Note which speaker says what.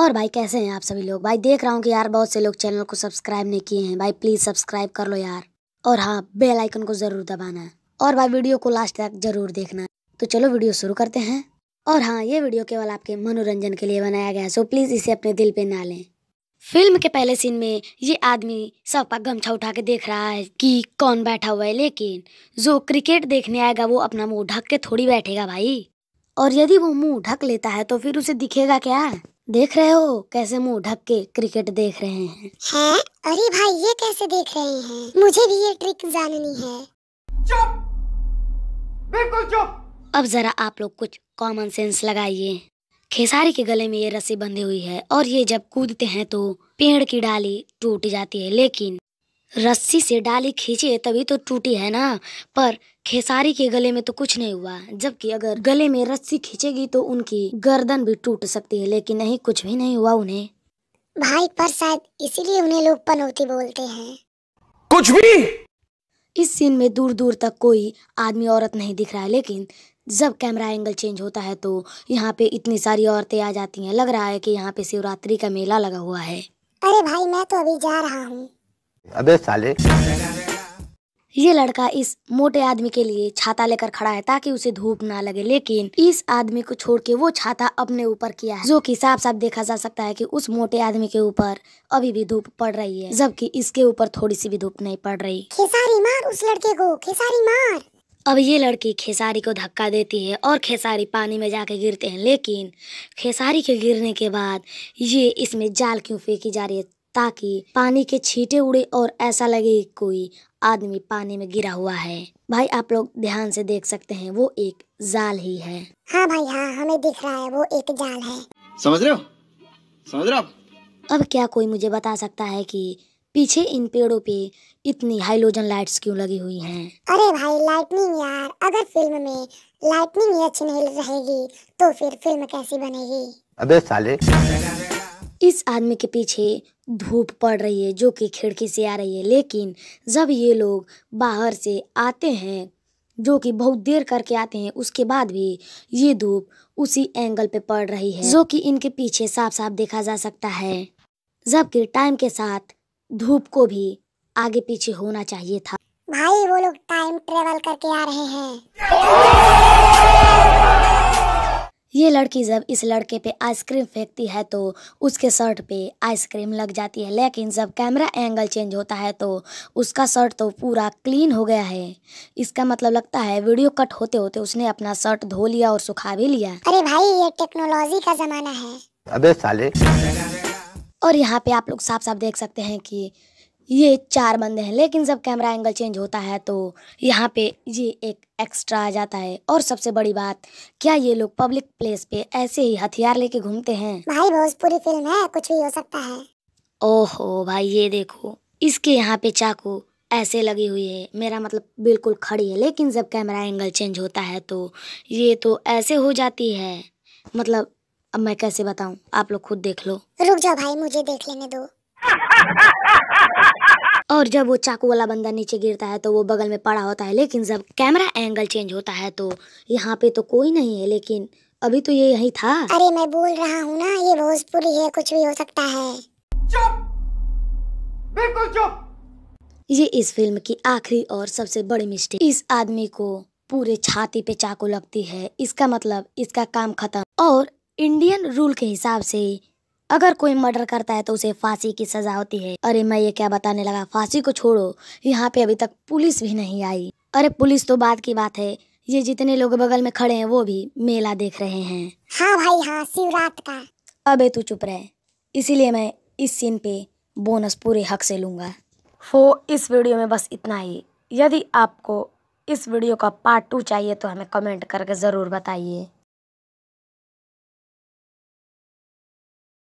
Speaker 1: और भाई कैसे हैं आप सभी लोग भाई देख रहा हूँ कि यार बहुत से लोग चैनल को सब्सक्राइब नहीं किए हैं भाई प्लीज़ सब्सक्राइब कर लो यार और हाँ बेल आइकन को ज़रूर दबाना है और भाई वीडियो को लास्ट तक जरूर देखना तो चलो वीडियो शुरू करते हैं और हाँ ये वीडियो केवल आपके मनोरंजन के लिए बनाया गया है सो प्लीज़ इसे अपने दिल पे ना लें फिल्म के पहले सीन में ये आदमी पर गमछा उठा के देख रहा है कि कौन बैठा हुआ है लेकिन जो क्रिकेट देखने आएगा वो अपना मुंह ढक के थोड़ी बैठेगा भाई और यदि वो मुंह ढक लेता है तो फिर उसे दिखेगा क्या देख रहे हो कैसे मुंह ढक के क्रिकेट देख रहे हैं है? अरे भाई ये कैसे देख रहे हैं मुझे भी ये ट्रिक जाननी है चुप बिल्कुल चुप अब जरा आप लोग कुछ कॉमन सेंस लगाइए खेसारी के गले में ये रस्सी बंधी हुई है और ये जब कूदते हैं तो पेड़ की डाली टूट जाती है लेकिन रस्सी से डाली खींचे तभी तो टूटी है ना पर खेसारी के गले में तो कुछ नहीं हुआ जबकि अगर गले में रस्सी खींचेगी तो उनकी गर्दन भी टूट सकती है लेकिन नहीं कुछ भी नहीं हुआ उन्हें भाई पर शायद इसीलिए उन्हें लोग पनौती बोलते हैं कुछ भी इस सीन में दूर दूर तक कोई आदमी औरत नहीं दिख रहा है लेकिन जब कैमरा एंगल चेंज होता है तो यहाँ पे इतनी सारी औरतें आ जाती हैं लग रहा है कि यहाँ पे शिवरात्रि का मेला लगा हुआ है अरे भाई मैं तो अभी जा रहा हूँ अबे साले ये लड़का इस मोटे आदमी के लिए छाता लेकर खड़ा है ताकि उसे धूप ना लगे लेकिन इस आदमी को छोड़ के वो छाता अपने ऊपर किया है जो कि साफ साफ देखा जा सकता है कि उस मोटे आदमी के ऊपर अभी भी धूप पड़ रही है जबकि इसके ऊपर थोड़ी सी भी धूप नहीं पड़ रही खेसारी मार उस लड़के को खेसारी मार अब ये लड़की खेसारी को धक्का देती है और खेसारी पानी में जाके गिरते हैं लेकिन खेसारी के गिरने के बाद ये इसमें जाल क्यों फेंकी जा रही है ताकि पानी के छींटे उड़े और ऐसा लगे कोई आदमी पानी में गिरा हुआ है भाई आप लोग ध्यान से देख सकते हैं वो एक जाल ही है हाँ भाई हाँ हमें दिख रहा है वो एक जाल है समझ रहे हो समझ रहे हो अब क्या कोई मुझे बता सकता है कि पीछे इन पेड़ों पे इतनी हाइलोजन लाइट्स क्यों लगी हुई हैं? अरे भाई लाइटनिंग यार अगर फिल्म में लाइटनिंग अच्छी नहीं रहेगी तो फिर फिल्म कैसी बनेगी अबे साले इस आदमी के पीछे धूप पड़ रही है जो कि खिड़की से आ रही है लेकिन जब ये लोग बाहर से आते हैं जो कि बहुत देर करके आते हैं उसके बाद भी ये धूप उसी एंगल पे पड़ रही है जो कि इनके पीछे साफ साफ देखा जा सकता है जबकि टाइम के साथ धूप को भी आगे पीछे होना चाहिए था भाई वो लोग टाइम ट्रेवल करके आ रहे हैं ये लड़की जब इस लड़के पे आइसक्रीम फेंकती है तो उसके शर्ट पे आइसक्रीम लग जाती है लेकिन जब कैमरा एंगल चेंज होता है तो उसका शर्ट तो पूरा क्लीन हो गया है इसका मतलब लगता है वीडियो कट होते होते उसने अपना शर्ट धो लिया और सुखा भी लिया अरे भाई ये टेक्नोलॉजी का जमाना है अबे साले और यहाँ पे आप लोग साफ साफ देख सकते हैं कि ये चार बंदे हैं लेकिन जब कैमरा एंगल चेंज होता है तो यहाँ पे ये एक एक्स्ट्रा आ जाता है और सबसे बड़ी बात क्या ये लोग पब्लिक प्लेस पे ऐसे ही हथियार लेके घूमते हैं भाई भोजपुरी फिल्म है कुछ भी हो सकता है ओहो भाई ये देखो इसके यहाँ पे चाकू ऐसे लगी हुई है मेरा मतलब बिल्कुल खड़ी है लेकिन जब कैमरा एंगल चेंज होता है तो ये तो ऐसे हो जाती है मतलब अब मैं कैसे बताऊं आप लोग खुद देख लो रुक जाओ भाई मुझे देख लेने दो और जब वो चाकू वाला बंदा नीचे गिरता है तो वो बगल में पड़ा होता है लेकिन जब कैमरा एंगल चेंज होता है तो यहाँ पे तो कोई नहीं है लेकिन अभी तो ये यही था अरे मैं बोल रहा हूँ ना ये भोजपुरी है कुछ भी हो सकता है चुप बिल्कुल चुप ये इस फिल्म की आखिरी और सबसे बड़ी मिस्टेक इस आदमी को पूरे छाती पे चाकू लगती है इसका मतलब इसका काम खत्म और इंडियन रूल के हिसाब से अगर कोई मर्डर करता है तो उसे फांसी की सजा होती है अरे मैं ये क्या बताने लगा फांसी को छोड़ो यहाँ पे अभी तक पुलिस भी नहीं आई अरे पुलिस तो बाद की बात है ये जितने लोग बगल में खड़े हैं वो भी मेला देख रहे हैं हाँ भाई हाँ शिवरात का अबे तू चुप रहे इसीलिए मैं इस सीन पे बोनस पूरे हक से लूंगा हो इस वीडियो में बस इतना ही यदि आपको इस वीडियो का पार्ट टू चाहिए तो हमें कमेंट करके ज़रूर बताइए